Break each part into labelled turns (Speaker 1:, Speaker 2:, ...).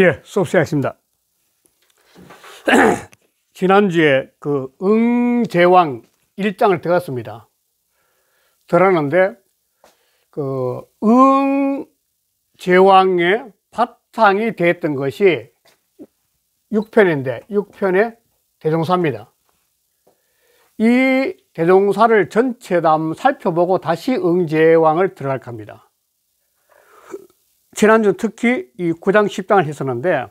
Speaker 1: 예, 수업 시작했습니다. 지난주에 그 응제왕 1장을 들었습니다. 들었는데, 그 응제왕의 바탕이 되었던 것이 6편인데, 6편의 대종사입니다. 이 대종사를 전체 다 살펴보고 다시 응제왕을 들어갈 겁니다. 지난주 특히 이 구장 십당을 했었는데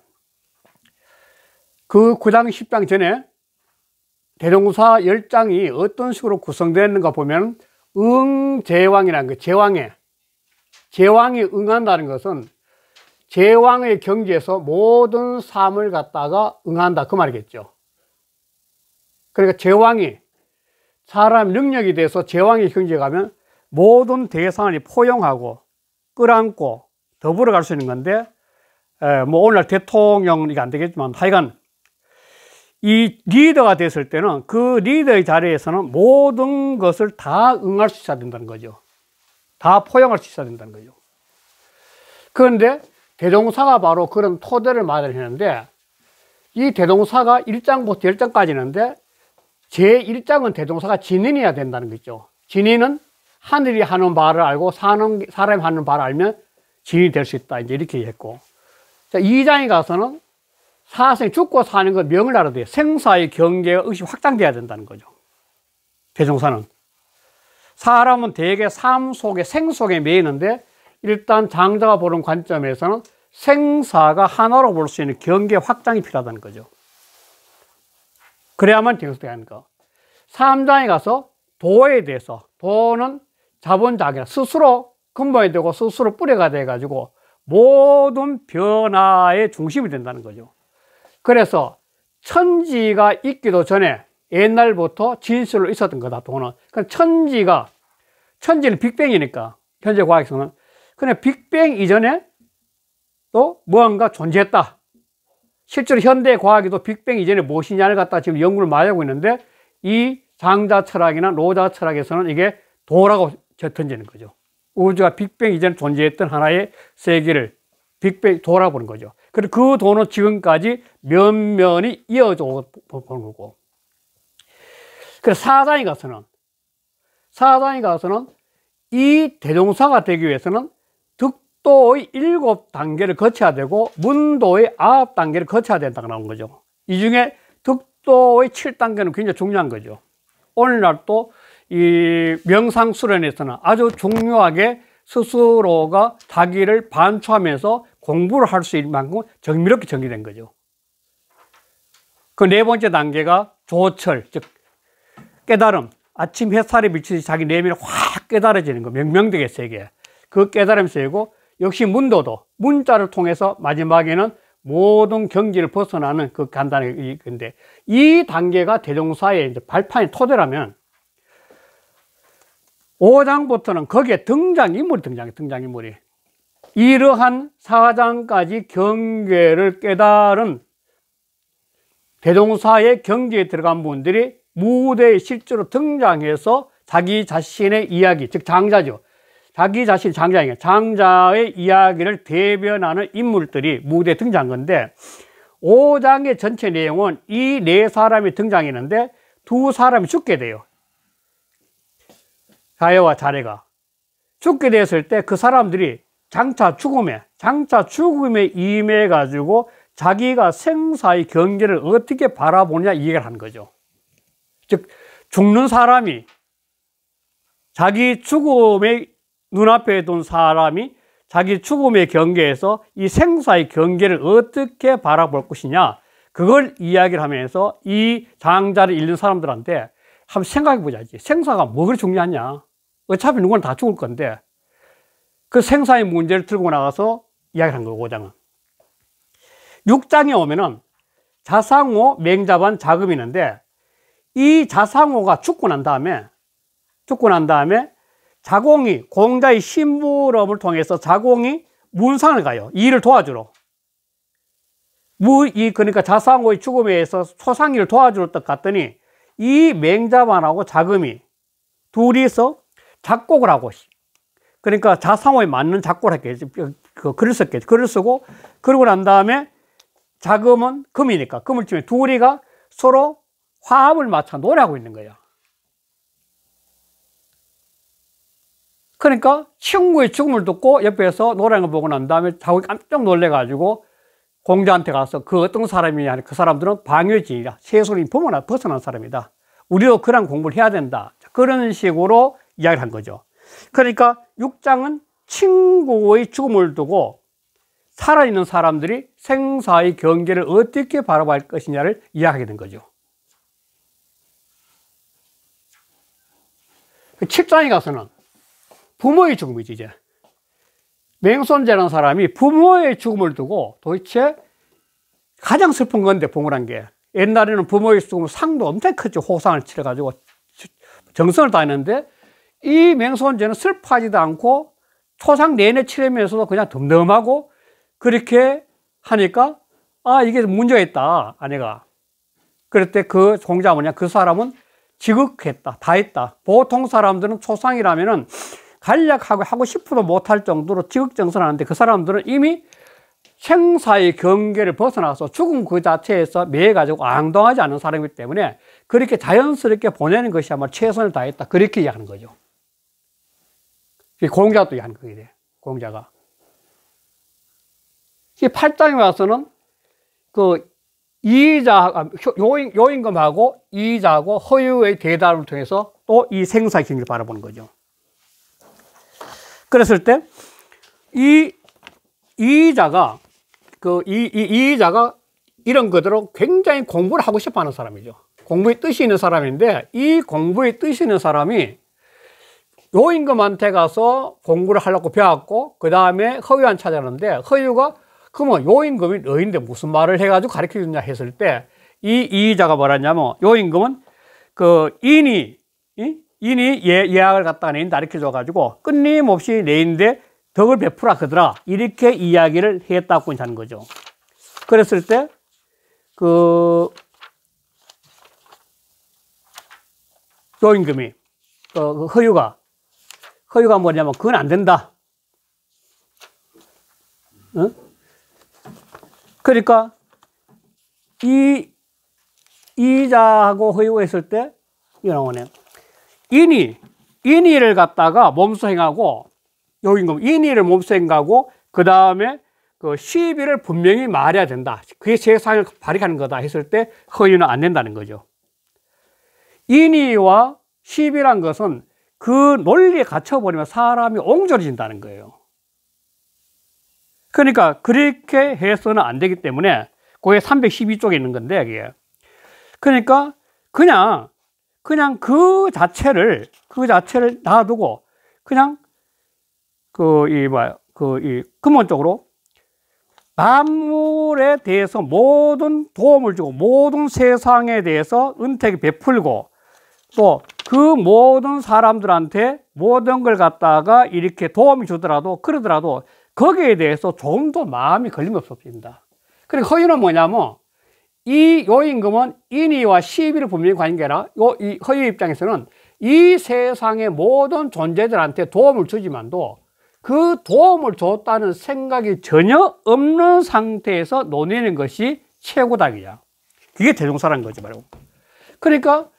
Speaker 1: 그 구장 십당 전에 대종사 열장이 어떤 식으로 구성되었는가 보면 응제왕이라는 거 제왕에 제왕이 응한다는 것은 제왕의 경지에서 모든 삶을 갖다가 응한다 그 말이겠죠 그러니까 제왕이 사람 능력이 돼서 제왕의 경지에 가면 모든 대상을 포용하고 끌어안고 더불어 갈 수 있는 건데 에, 뭐 오늘 대통령이 안 되겠지만 하여간 이 리더가 됐을 때는 그 리더의 자리에서는 모든 것을 다 응할 수 있어야 된다는 거죠. 다 포용할 수 있어야 된다는 거죠. 그런데 대종사가 바로 그런 토대를 마련했는데 이 대동사가 1장부터 10장까지는데 제1장은 대동사가 진인이어야 된다는 거죠. 진인은 하늘이 하는 바를 알고 사 사람이 하는 바를 알면 진이 될 수 있다. 이제 이렇게 했고. 자, 2장에 가서는 사생 죽고 사는 것 그 명을 알아야 돼요. 생사의 경계가 의식 확장돼야 된다는 거죠. 대종사는. 사람은 대개 삶 속에 생 속에 매이는데 일단 장자가 보는 관점에서는 생사가 하나로 볼 수 있는 경계 확장이 필요하다는 거죠. 그래야만 대응성이 아닙니까? 3장에 가서 도에 대해서 도는 자본자기나 스스로 근본이 되고 스스로 뿌리가 돼가지고 모든 변화의 중심이 된다는 거죠. 그래서 천지가 있기도 전에 옛날부터 진실로 있었던 거다, 또는. 그 그러니까 천지가, 천지는 빅뱅이니까, 현재 과학에서는. 근데 빅뱅 이전에 또 무언가 존재했다. 실제로 현대 과학에도 빅뱅 이전에 무엇이냐를 갖다 지금 연구를 많이 하고 있는데, 이 장자 철학이나 노자 철학에서는 이게 도라고 던지는 거죠. 우주가 빅뱅 이전에 존재했던 하나의 세계를 빅뱅 돌아보는 거죠. 그리고 그 도는 지금까지 면면이 이어져 보는 거고. 그래서 사단에 가서는, 사단에 가서는 이 대종사가 되기 위해서는 득도의 일곱 단계를 거쳐야 되고 문도의 아홉 단계를 거쳐야 된다고 나온 거죠. 이 중에 득도의 7단계는 굉장히 중요한 거죠. 오늘날 또이 명상 수련에서는 아주 중요하게 스스로가 자기를 반추하면서 공부를 할 수 있는 만큼 정밀하게 정리된 거죠. 그 네 번째 단계가 조철, 즉 깨달음, 아침 햇살에 비치듯이 자기 내면이 확 깨달아지는 거, 명명되게 세계. 그 깨달음 세고 역시 문도도 문자를 통해서 마지막에는 모든 경지를 벗어나는 그 간단하게 데이 단계가 대종사의 발판의 토대라면 5장부터는 거기에 등장인물이 등장해, 등장인물이. 이러한 4장까지 경계를 깨달은 대종사의 경계에 들어간 분들이 무대에 실제로 등장해서 자기 자신의 이야기, 즉 장자죠. 자기 자신 장자에게 장자의 이야기를 대변하는 인물들이 무대에 등장한 건데 5장의 전체 내용은 이 네 사람이 등장했는데 두 사람이 죽게 돼요. 사여와 자례가 죽게 됐을 때 그 사람들이 장차 죽음에 장차 죽음에 임해 가지고 자기가 생사의 경계를 어떻게 바라보냐 이해를 한 거죠. 즉 죽는 사람이 자기 죽음의 눈앞에 둔 사람이 자기 죽음의 경계에서 이 생사의 경계를 어떻게 바라볼 것이냐 그걸 이야기를 하면서 이 장자를 잃는 사람들한테 한번 생각해 보자. 생사가 뭐 그리 중요하냐. 어차피 누구나 다 죽을 건데 그 생사의 문제를 들고 나가서 이야기를 한 거고 5장은 6장에 오면은 자상호 맹자반 자금이 있는데 이 자상호가 죽고 난 다음에 죽고 난 다음에 자공이 공자의 심부름을 통해서 자공이 문상을 가요 일을 도와주러 무 이 그러니까 자상호의 죽음에 의해서 소상이를 도와주러 갔더니 이 맹자반하고 자금이 둘이서 작곡을 하고 그러니까 자상호에 맞는 작곡을 했겠지 그, 그 글을 썼겠지 글을 쓰고 그러고 난 다음에 자금은 금이니까 금을 치면 둘이가 서로 화합을 맞춰 노래하고 있는 거야 그러니까 친구의 죽음을 듣고 옆에서 노래하 보고 난 다음에 자고 깜짝 놀래가지고 공자한테 가서 그 어떤 사람이냐 그 사람들은 방해진이다 세손이 벗어난 사람이다 우리도 그런 공부를 해야 된다 그런 식으로 이야기를 한 거죠. 그러니까 6장은 친구의 죽음을 두고 살아있는 사람들이 생사의 경계를 어떻게 바라볼 것이냐를 이야기하게 된 거죠. 7장에 그 가서는 부모의 죽음이지, 이제. 맹손자라는 사람이 부모의 죽음을 두고 도대체 가장 슬픈 건데, 봉헌한 게. 옛날에는 부모의 죽음 상도 엄청 크죠. 호상을 치러가지고 정성을 다했는데 이 맹손죄는 슬퍼하지도 않고 초상 내내 치르면서도 그냥 덤덤하고 그렇게 하니까 아 이게 문제가 있다 아내가 그럴 때그 종자 뭐냐 그 사람은 지극했다 다 했다 보통 사람들은 초상이라면은 간략하고 하고 싶어도 못할 정도로 지극정선하는데 그 사람들은 이미 생사의 경계를 벗어나서 죽음 그 자체에서 매해가지고 앙동하지 않은 사람이기 때문에 그렇게 자연스럽게 보내는 것이 아마 최선을 다했다. 그렇게 이야기하는 거죠. 고용자가 또 하는 거예요. 고자가이 8장에 와서는 그 이의자, 아, 요인, 요인금하고 이자하고 허유의 대답을 통해서 또 이생사 경기를 바라보는 거죠. 그랬을 때, 이, 이자가 그, 이, 이, 이자가 이런 것들로 굉장히 공부를 하고 싶어 하는 사람이죠. 공부의 뜻이 있는 사람인데, 이 공부의 뜻이 있는 사람이 요임금한테 가서 공부를 하려고 배웠고 그 다음에 허유한 찾아가는데 허유가 그러면 요임금이 너인데 무슨 말을 해가지고 가르쳐주냐 했을 때 이 이의자가 뭐랬냐면 요임금은 그 인이 이? 인이 예, 예약을 갖다 내인 가르쳐줘가지고 끊임없이 내인데 덕을 베풀라 그더라 이렇게 이야기를 했다고 하는 거죠 그랬을 때 그 요임금이 어, 그 허유가 허유가 뭐냐면 그건 안 된다. 어? 그러니까 이 이자하고 허위가 을때 이거 나오 인이 인이를 갖다가 몸소 행하고 여긴 거 인이를 몸소 행하고 그 다음에 그 시비를 분명히 말해야 된다. 그게 세상을 발휘하는 거다 했을 때 허위는 안 된다는 거죠. 인의와 시비란 것은 그 논리에 갇혀버리면 사람이 옹졸해진다는 거예요. 그러니까 그렇게 해서는 안 되기 때문에 그게 312쪽에 있는 건데, 그게. 그러니까 그냥, 그냥 그 자체를, 그 자체를 놔두고 그냥 그, 이, 뭐야, 그, 이, 근본적으로 만물에 대해서 모든 도움을 주고 모든 세상에 대해서 은택이 베풀고 또그 모든 사람들한테 모든 걸 갖다가 이렇게 도움이 주더라도 그러더라도 거기에 대해서 좀 더 마음이 걸림이 없어집니다. 그리고 허위는 뭐냐면 이 요임금은 인의와 시비를 분명히 관계라 이 허위 입장에서는 이 세상의 모든 존재들한테 도움을 주지만도 그 도움을 줬다는 생각이 전혀 없는 상태에서 논의는 것이 최고다 그게 대종사라는 거지 말고. 그러니까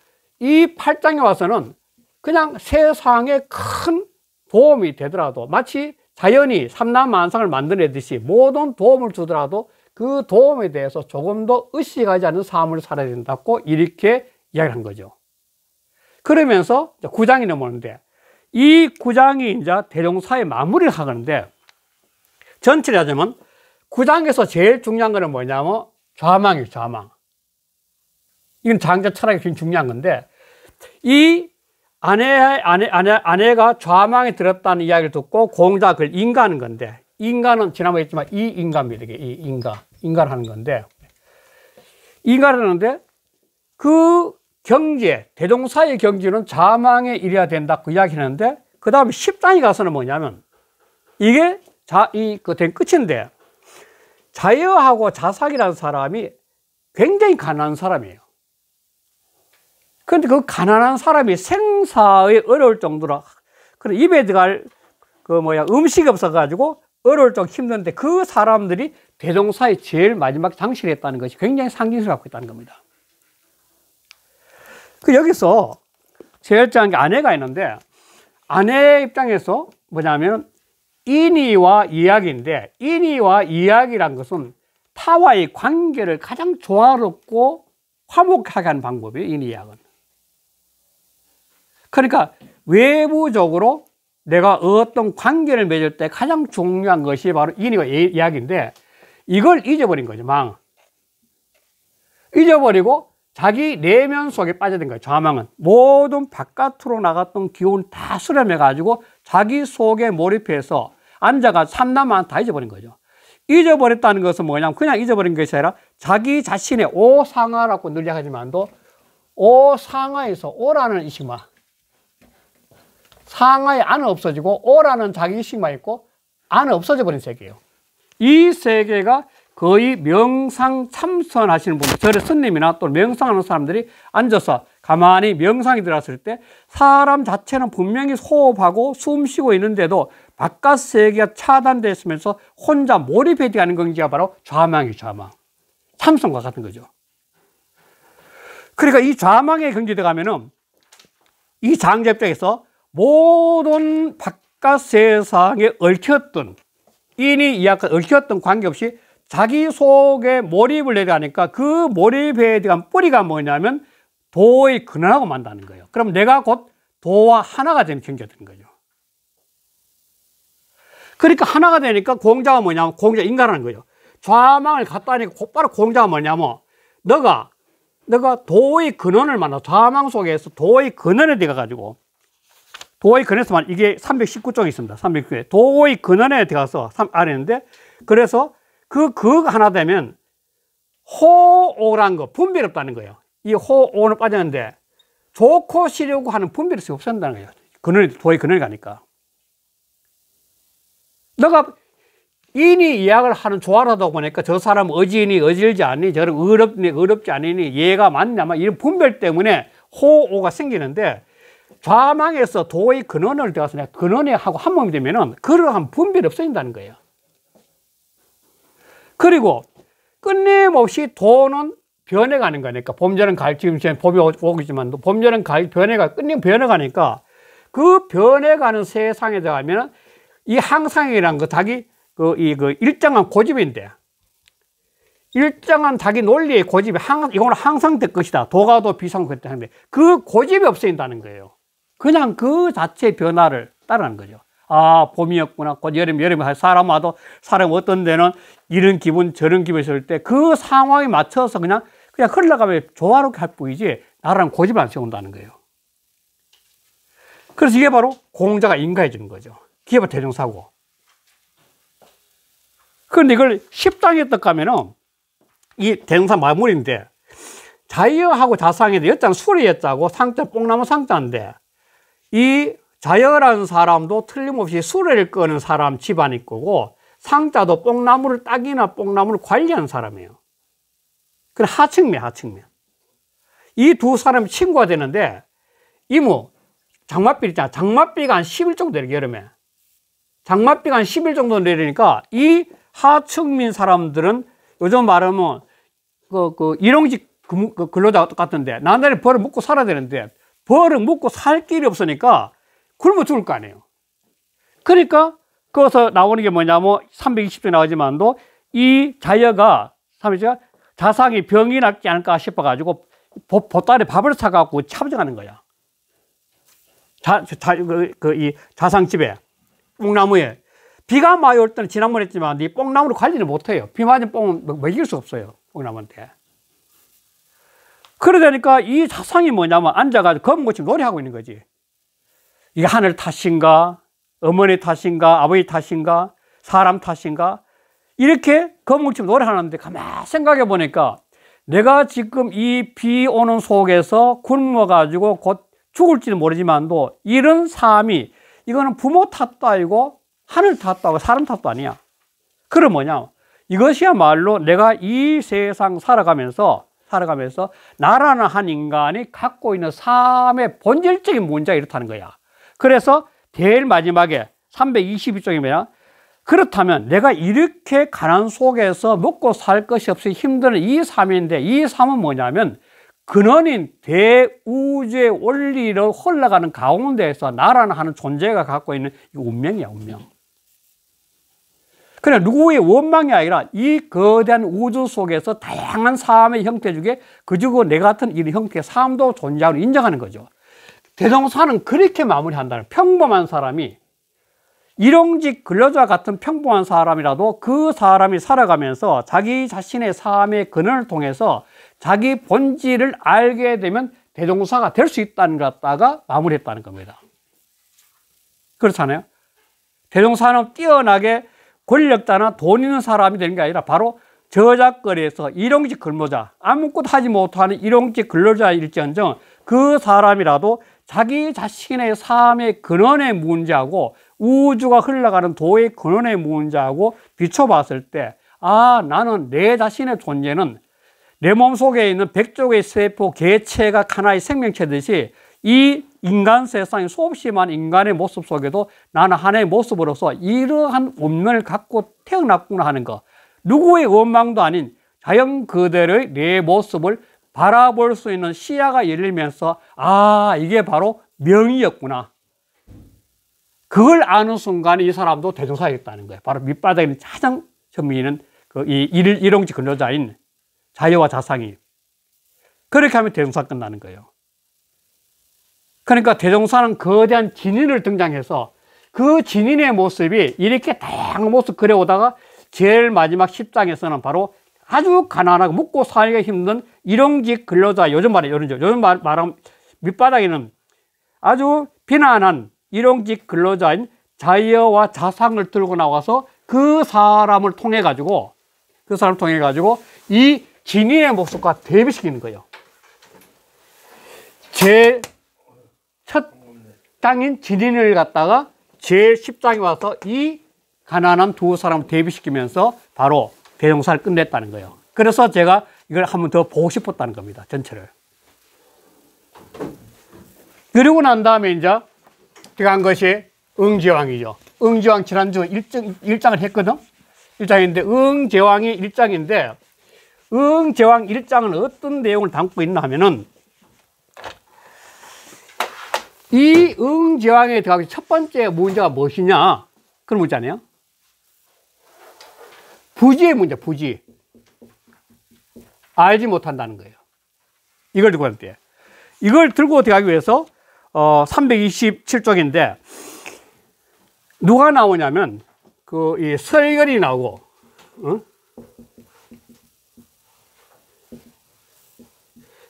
Speaker 1: 이 8장에 와서는 그냥 세상에 큰 도움이 되더라도 마치 자연이 삼남만상을 만들어내듯이 모든 도움을 주더라도 그 도움에 대해서 조금 더 의식하지 않는 삶을 살아야 된다고 이렇게 이야기를 한 거죠. 그러면서 구장이 넘어오는데 이 구장이 이제 대종사의 마무리를 하는데 전체를 하자면 구장에서 제일 중요한 거는 뭐냐면 좌망이에요, 좌망. 이건 장자 철학이 굉장히 중요한 건데 이 아내, 아내, 아내, 아내가 좌망에 들었다는 이야기를 듣고 공자 그걸 인간은 건데 인간은 지난번에 했지만 이 인간입니다. 이 인간. 인간 하는 건데 인간 하는데 그 경제, 대동사의 경제는 좌망에 이래야 된다. 그 이야기 하는데 그 다음에 10장에 가서는 뭐냐면 이게 자, 이, 그, 된 끝인데 자유하고 자삭이라는 사람이 굉장히 가난한 사람이에요. 그런데 그 가난한 사람이 생사에 어려울 정도로 그런 입에 들어갈 그 뭐야 음식이 없어가지고 어려울 정도 힘든데 그 사람들이 대종사의 제일 마지막 장실했다는 것이 굉장히 상징을 갖고 있다는 겁니다. 그 여기서 제일 중요한 게 아내가 있는데 아내 입장에서 뭐냐면 인의와 이야기인데 인의와 이야기란 것은 타와의 관계를 가장 조화롭고 화목하게 하는 방법이에요 인의학은 그러니까 외부적으로 내가 어떤 관계를 맺을 때 가장 중요한 것이 바로 인과 이야기인데 이걸 잊어버린 거죠, 망. 잊어버리고 자기 내면 속에 빠져든 거예요, 좌망은. 모든 바깥으로 나갔던 기운 다 수렴해가지고 자기 속에 몰입해서 앉아가 삼남만 다 잊어버린 거죠. 잊어버렸다는 것은 뭐냐면 그냥 잊어버린 것이 아니라 자기 자신의 오상하라고 늘려하지만도 오상하에서 오라는 이식마 상하의 안은 없어지고 오라는 자기의식만 있고 안은 없어져 버린 세계예요. 이 세계가 거의 명상 참선하시는 분들, 절의 스님이나 또 명상하는 사람들이 앉아서 가만히 명상이 들어왔을 때 사람 자체는 분명히 호흡하고 숨 쉬고 있는데도 바깥 세계가 차단되어 있으면서 혼자 몰입해 가는 경지가 바로 좌망이에요, 좌망. 참선과 같은 거죠. 그러니까 이 좌망의 경지에 가면은 이 장자 입장에서 모든 바깥 세상에 얽혔던 인이 이약한 얽혔던 관계없이 자기 속에 몰입을 내려가니까 그 몰입에 대한 뿌리가 뭐냐면 도의 근원하고 만다는 거예요. 그럼 내가 곧 도와 하나가 되는 경계되는 거죠. 그러니까 하나가 되니까 공자가 뭐냐면 공자 인간하는 거예요. 좌망을 갖다 니까 곧바로 공자가 뭐냐면 너가 너가 도의 근원을 만나 좌망 속에서 도의 근원에 들어가지고 도의 근에서만 이게 319쪽에 있습니다. 319에. 도의 근원에 들어가서 3 아래인데 그래서 그극 그 하나 되면 호오란 거 분별 없다는 거예요. 이 호오는 빠졌는데 좋고 싫으고 하는 분별이 없어진다는 거예요. 근원이 도의 근원에 가니까. 너가 인이 이야기를 하는 조화라다 보니까 저 사람 어지니 어질지 않니 저런 어렵니 어렵지 않으니 얘가 맞냐 막 이런 분별 때문에 호오가 생기는데 좌망에서 도의 근원을 되어서 내가 근원에 하고 한 몸이 되면은 그러한 분별이 없어진다는 거예요. 그리고 끊임없이 도는 변해가는 거니까 그러니까 봄절은 가 지금 제 봄이 오겠지만 봄절은 가 변해가 끊임 변해가니까 그 변해가는 세상에 들어가면 이 항상이라는 그 닭이 그이그 그 일정한 고집인데 일정한 닭이 논리의 고집이 항이거 항상 될 것이다 도가도 비상 그때 하는데 그 고집이 없어진다는 거예요. 그냥 그 자체의 변화를 따르는 거죠. 아, 봄이었구나. 곧 여름, 여름 사람 와도 사람 어떤 데는 이런 기분, 저런 기분 있을 때 그 상황에 맞춰서 그냥 그냥 흘러가면 조화롭게 할 뿐이지 나라는 고집을 안 세운다는 거예요. 그래서 이게 바로 공자가 인가해주는 거죠. 기업의 대중사고. 그런데 이걸 십당에 떡하면은 이 대중사 마무리인데 자유하고 자상인 여자는 수리였자고 상자 뽕나무 상자인데 이 자열한 사람도 틀림없이 수레를 끄는 사람 집안일 거고 상자도 뽕나무를 따기나 뽕나무를 관리하는 사람이에요. 그 하층면 하층면. 이두 사람이 친구가 되는데 이모 장맛비 있잖아. 장맛비가 한 10일 정도 내려 여름에. 장맛비가 한 10일 정도 내리니까 이 하층민 사람들은 요즘 말하면 그, 그 일용직 그 근로자 같은데 나날에 벌을 먹고 살아야 되는데 벌을 먹고 살 길이 없으니까 굶어 죽을 거 아니에요. 그러니까 거기서 나오는 게 뭐냐면 320조 나오지만도 이자여가 삼이가 자상이 병이 낫지 않을까 싶어가지고 보, 보따리 밥을 사갖고 참정하는 거야. 자, 자, 그, 그, 이 자상집에, 뽕나무에. 비가 많이 올 때는 지난번에 했지만 이 뽕나무를 관리를 못해요. 비 맞은 뽕은 뭐, 먹일 수 없어요. 뽕나무한테. 그러다니까 이 사상이 뭐냐면 앉아가지고 검은 고 노래하고 있는 거지. 이게 하늘 탓인가, 어머니 탓인가, 아버지 탓인가, 사람 탓인가, 이렇게 겁먹고 노래하는데 가만 생각해 보니까 내가 지금 이 비 오는 속에서 굶어가지고 곧 죽을지는 모르지만도 이런 삶이 이거는 부모 탓도 아니고 하늘 탓도 아니고 사람 탓도 아니야. 그럼 뭐냐? 이것이야말로 내가 이 세상 살아가면서 살아가면서 나라는 한 인간이 갖고 있는 삶의 본질적인 문제가 이렇다는 거야. 그래서 제일 마지막에 322쪽이면 그렇다면 내가 이렇게 가난 속에서 먹고 살 것이 없이 힘든 이 삶인데 이 삶은 뭐냐면 근원인 대우주의 원리로 흘러가는 가운데에서 나라는 하는 존재가 갖고 있는 운명이야 운명 그러나 누구의 원망이 아니라 이 거대한 우주 속에서 다양한 삶의 형태 중에 그저내 같은 이런 형태의 삶도 존재하고 인정하는 거죠. 대동사는 그렇게 마무리한다는 평범한 사람이 일용직 근로자 같은 평범한 사람이라도 그 사람이 살아가면서 자기 자신의 삶의 근원을 통해서 자기 본질을 알게 되면 대종사가 될 수 있다는 것 갖다가 마무리했다는 겁니다. 그렇잖아요. 대종사는 뛰어나게 권력자나 돈 있는 사람이 되는 게 아니라 바로 저작거리에서 일용직 근로자, 아무것도 하지 못하는 일용직 근로자일지언정 그 사람이라도 자기 자신의 삶의 근원의 문제하고 우주가 흘러가는 도의 근원의 문제하고 비춰봤을 때, 아, 나는 내 자신의 존재는 내 몸속에 있는 백조의 세포 개체가 하나의 생명체듯이 이 인간 세상에 수없이 많은 인간의 모습 속에도 나는 하나의 모습으로서 이러한 운명을 갖고 태어났구나 하는 것. 누구의 원망도 아닌 자연 그대로의 내 모습을 바라볼 수 있는 시야가 열리면서 아, 이게 바로 명의였구나. 그걸 아는 순간이 사람도 대종사였다는 거예요. 바로 밑바닥에 있는 가장 현미는 그이 일용직 근로자인 자유와 자상이. 그렇게 하면 대종사 끝나는 거예요. 그러니까 대종사는 거대한 진인을 등장해서 그 진인의 모습이 이렇게 다양한 모습 그려오다가 제일 마지막 10장에서는 바로 아주 가난하고 먹고 살기 가 힘든 일용직 근로자 요즘 말에 요즘 요즘 말, 말하면 밑바닥에는 아주 비난한 일용직 근로자인 자이어와 자상을 들고 나와서 그 사람을 통해 가지고 그 사람을 통해 가지고 이 진인의 모습과 대비시키는 거예요. 제첫 땅인 진인을 갖다가 제10장에 와서 이 가난한 두 사람을 대비시키면서 바로 대종사를 끝냈다는 거예요. 그래서 제가 이걸 한 번 더 보고 싶었다는 겁니다. 전체를. 그리고 난 다음에 이제 제가 한 것이 응제왕이죠. 응제왕 지난주 일정, 1장을 했거든? 일장인데 응제왕이 일장인데 응제왕 일장은 어떤 내용을 담고 있나 하면은, 이 응제왕에 들어가기 첫 번째 문제가 무엇이냐? 그런 문제잖아요. 부지의 문제, 부지. 알지 못한다는 거예요. 이걸 들고 갈 때. 이걸 들고 들어가기 위해서, 어, 327쪽인데, 누가 나오냐면, 그, 이 설결이 나오고, 어?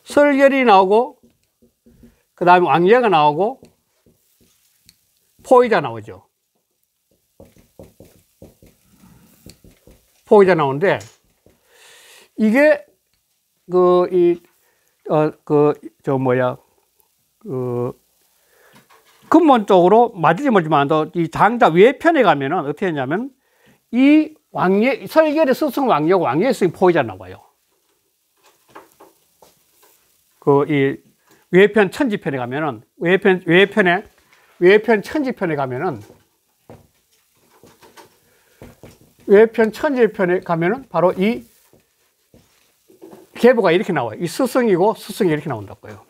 Speaker 1: 설결이 나오고, 그 다음에 왕자가 나오고 포이자 나오죠. 포이자 나오는데 이게 그 이 어그저 뭐야 그 근본적으로 맞으지만 이 장자 위 편에 가면은 어떻게 했냐면 이 왕예 설계의 스승 왕역 왕예 스승 포이자 나와요. 그이 외편 천지편에 가면은 외편 외편에 외편 천지편에 가면은 외편 천지편에 가면은 바로 이 계보가 이렇게 나와요. 이 스승이고 스승이 이렇게 나온다고요.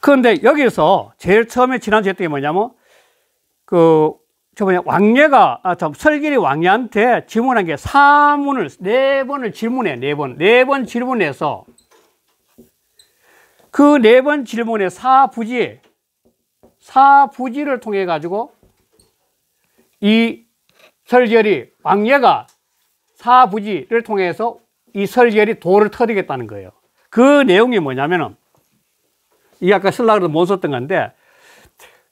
Speaker 1: 그런데 여기서 제일 처음에 지난주에 했던 게 뭐냐면 그 저번에 왕래가 아, 참 설길이 왕래한테 질문한 게 사문을 네 번을 질문해 네번네번 네 질문해서 그네번 질문의 사부지, 사부지를 통해 가지고 이 설계리 왕예가 사부지를 통해서 이 설계리 도를 터리겠다는 거예요. 그 내용이 뭐냐면은 이 아까 슬라그도 못 썼던 건데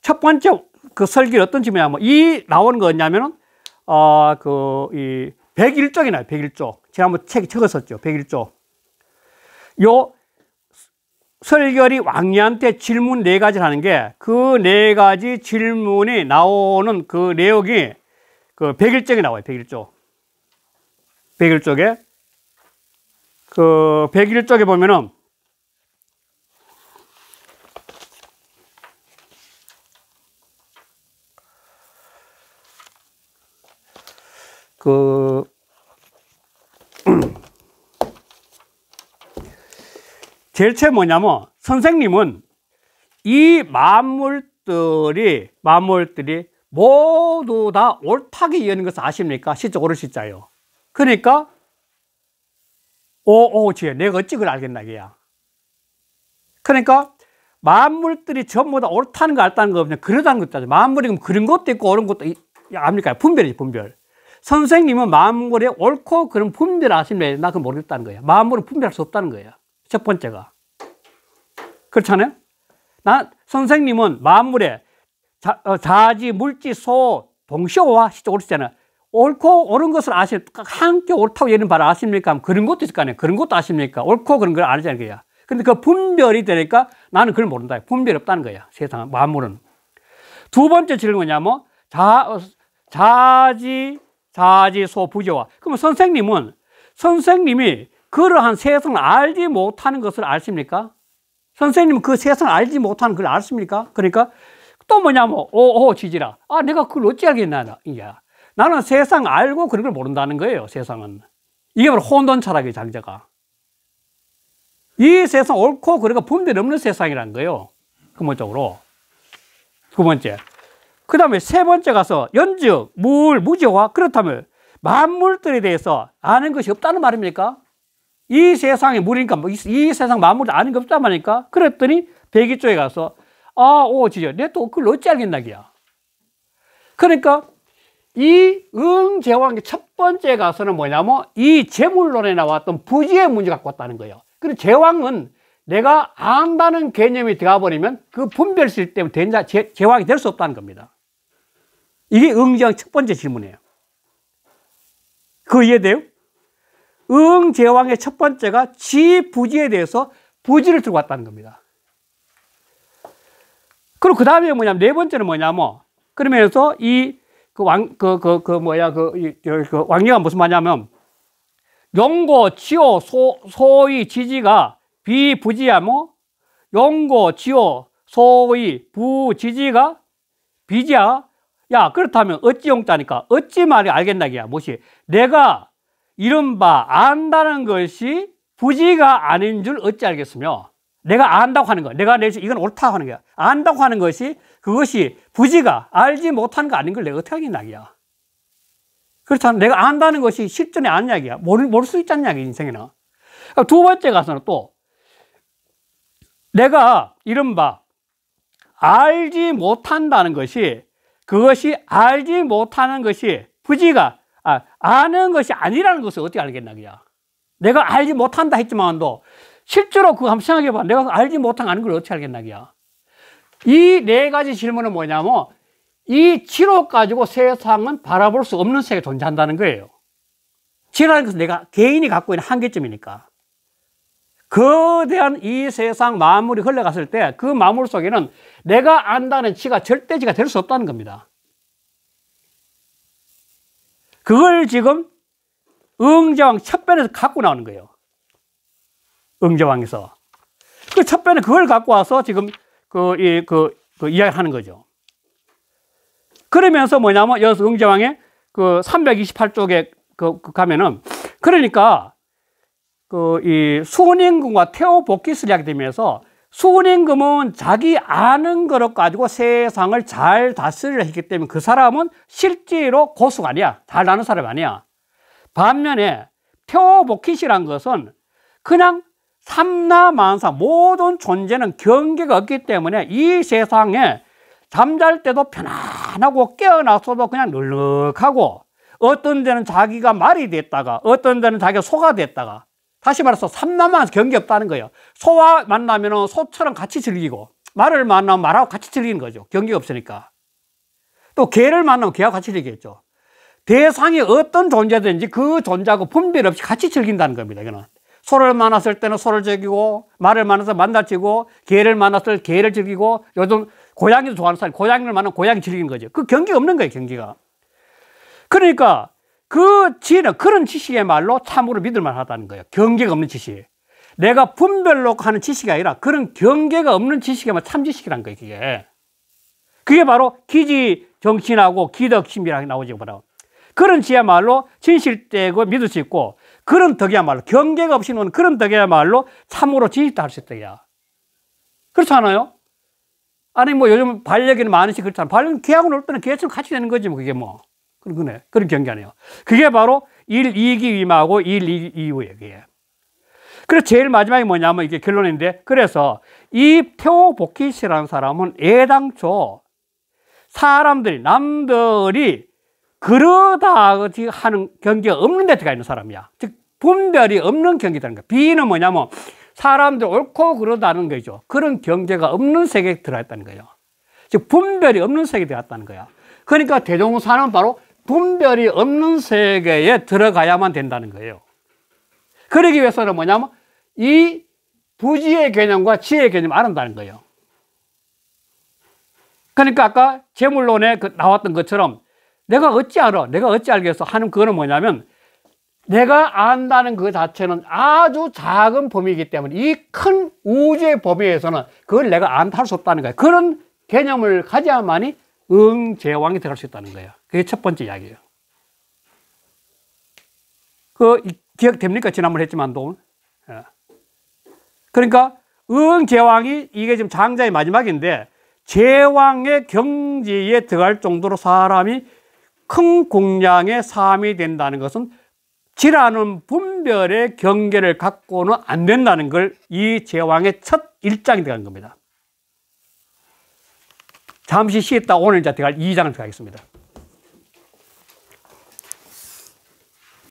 Speaker 1: 첫 번째 그 설계는 어떤 질문이냐면 뭐 이나온거 거냐면은 어 그이 101쪽이 나요. 101쪽. 제가 한번책 적었었죠. 101쪽. 요 설결이 왕리한테 질문 네 가지를 하는 게 그 네 가지 질문이 나오는 그 내용이 그 백일쪽에 나와요. 백일쪽. 백일쪽에 그 백일쪽에 보면은 그 제일체 뭐냐면 선생님은 이 만물들이 만물들이 모두 다 옳다기 이하는 것을 아십니까? 시적 오를 시자요. 그러니까 오오지에 내가 어찌 그걸 알겠나 게야 그러니까 만물들이 전부 다 옳다는 거 알다는 거 없냐 그러다는 것도 만물이 그럼 그런 것도 있고 옳은 것도 압니까? 분별이지 분별. 선생님은 만물에 옳고 그런 분별 아십니까? 나 그걸 모르겠다는 거야. 만물은 분별할 수 없다는 거야. 첫 번째가. 그렇잖아요? 나, 선생님은 만물에 자, 어, 자지, 물지, 소, 동시오와 시조 옳잖아요. 옳고 옳은 것을 아실, 함께 옳다고 얘는 바로 아십니까? 그런 것도 있을 거 아니에요. 그런 것도 아십니까? 옳고 그런 걸 알지 않게야. 근데 그 분별이 되니까 나는 그걸 모른다. 분별이 없다는 거야. 세상 만물은. 두 번째 질문이냐면 자, 자지, 자지, 소, 부재와. 그러면 선생님은 선생님이 그러한 세상을 알지 못하는 것을 아십니까? 선생님 그 세상을 알지 못하는 걸 아십니까? 그러니까 또 뭐냐면 오오 지지라 아 내가 그걸 어찌 알겠나 이야 나는 세상 알고 그런 걸 모른다는 거예요 세상은 이게 바로 혼돈철학의 장자가 이 세상 옳고 그러니 분별 없는 세상이란 거예요 근본적으로 두 번째 그 다음에 세 번째 가서 연적, 물, 무지와 그렇다면 만물들에 대해서 아는 것이 없다는 말입니까? 이 세상에 물이니까 뭐 이 세상 만물이 아는 게없다말니까 그랬더니 배기쪽에 가서 아, 오, 지저. 내 또 그걸 어찌 알겠나, 기야. 그러니까 이 응제왕의 첫 번째 가서는 뭐냐면 이 재물론에 나왔던 부지의 문제 갖고 왔다는 거예요. 그리고 제왕은 내가 안다는 개념이 들어가 버리면 그 분별실 때문에 된 자, 제, 왕이될 수 없다는 겁니다. 이게 응제왕 첫 번째 질문이에요. 그 이해돼요? 응제왕의 첫 번째가 지 부지에 대해서 부지를 들고 왔다는 겁니다. 그리고 그 다음에 뭐냐면 네 번째는 뭐냐면 그러면서 이 그 왕 그 그그 그, 그, 그 뭐야 그그 그 왕녀가 무슨 말냐면 용고 치오 소 소의 지지가 비부지야뭐 용고 치오 소의 부지지가 비지야 야 그렇다면 어찌 용자니까 어찌 말이 알겠나기야 뭐시 내가 이른바 안다는 것이 부지가 아닌 줄 어찌 알겠으며 내가 안다고 하는 거 내가 내 이건 옳다고 하는 거야 안다고 하는 것이 그것이 부지가 알지 못하는 거 아닌 걸 내가 어떻게 하겠냐 이야 그렇다면 내가 안다는 것이 실전에 아는 이야기야 모를, 모를 수 있잖냐 인생에는 두 번째 가서는 또 내가 이른바 알지 못한다는 것이 그것이 알지 못하는 것이 부지가 아, 아는 것이 아니라는 것을 어떻게 알겠나, 그냥. 내가 알지 못한다 했지만도, 실제로 그거 한번 생각해봐. 내가 알지 못한 걸 어떻게 알겠나, 그냥. 이네 가지 질문은 뭐냐면, 이 지로 가지고 세상은 바라볼 수 없는 세계가 존재한다는 거예요. 지라는 것은 내가 개인이 갖고 있는 한계점이니까. 거대한 이 세상 마물이 흘러갔을 때 그 마물 속에는 내가 안다는 지가 절대지가 될 수 없다는 겁니다. 그걸 지금 응정왕첩변에서 갖고 나오는 거예요. 응제왕에서. 그 첫변에 그걸 갖고 와서 지금 그, 이, 그, 그 이야기를 하는 거죠. 그러면서 뭐냐면 여기서 응제왕의 그 328쪽에 그, 그 가면은 그러니까 그 이 수원행군과 태호 복귀를 하게 되면서 수은임금은 자기 아는 거를 가지고 세상을 잘 다스리려 했기 때문에 그 사람은 실제로 고수가 아니야. 잘 아는 사람 이 아니야. 반면에 표복희시란 것은 그냥 삼나만사 모든 존재는 경계가 없기 때문에 이 세상에 잠잘 때도 편안하고 깨어났어도 그냥 널룩하고 어떤 데는 자기가 말이 됐다가 어떤 데는 자기가 소가 됐다가 다시 말해서 삼남만 경계 없다는 거예요. 소와 만나면 소처럼 같이 즐기고 말을 만나면 말하고 같이 즐기는 거죠. 경계가 없으니까. 또 개를 만나면 개와 같이 즐기겠죠. 대상이 어떤 존재든지 그 존재하고 분별 없이 같이 즐긴다는 겁니다. 이거는. 소를 만났을 때는 소를 즐기고 말을 만나서 만날 즐고 개를 만났을 때 개를 즐기고 요즘 고양이도 좋아하는 사람 고양이를 만나면 고양이 즐기는 거죠. 그 경계가 없는 거예요. 경계가. 그러니까 그 지혜는 그런 지식의 말로 참으로 믿을만 하다는 거예요. 경계가 없는 지식. 내가 분별로 하는 지식이 아니라 그런 경계가 없는 지식에만 참지식이란 거예요, 그게. 그게 바로 기지 정신하고 기덕심이라고 나오죠, 바로. 그런 지야말로 진실되고 믿을 수 있고, 그런 덕이야말로, 경계가 없이 는 그런 덕이야말로 참으로 진실도 할수 있다, 그렇지 않아요? 아니, 뭐 요즘 반려견 많으시 그렇잖아. 반려견 개하고 놀 때는 개처럼 같이 되는 거지, 뭐, 그게 뭐. 그런 거네. 그런 경기 아니에요. 그게 바로 1, 2기 위임하고 1, 2, 2후 얘기예요. 그래서 제일 마지막이 뭐냐면 이게 결론인데 그래서 이 태오복희씨라는 사람은 애당초 사람들이 남들이 그러다 하는 경기가 없는 데 들어가 있는 사람이야. 즉 분별이 없는 경기라는 거야. 비는 뭐냐면 사람들 옳고 그러다는 거죠. 그런 경제가 없는 세계에 들어갔다는 거예요. 즉 분별이 없는 세계에 들어갔다는 거야. 그러니까 대종사는 바로 분별이 없는 세계에 들어가야만 된다는 거예요. 그러기 위해서는 뭐냐면 이 부지의 개념과 지의 개념을 알아다는 거예요. 그러니까 아까 재물론에 그 나왔던 것처럼 내가 어찌 알아? 내가 어찌 알겠어? 하는 그거는 뭐냐면 내가 안다는 그 자체는 아주 작은 범위이기 때문에 이 큰 우주의 범위에서는 그걸 내가 안 탈 수 없다는 거예요. 그런 개념을 가져야만이 응제왕이 될 수 있다는 거예요. 그게 첫 번째 이야기예요. 그 기억됩니까? 지난번 했지만도. 예. 그러니까 응제왕이 이게 지금 장자의 마지막인데 제왕의 경지에 들어갈 정도로 사람이 큰 공량의 삶이 된다는 것은 지라는 분별의 경계를 갖고는 안 된다는 걸 이 제왕의 첫 일장이 들어간 겁니다. 잠시 쉬었다 오늘 이제 들어갈 2장을 들어가겠습니다.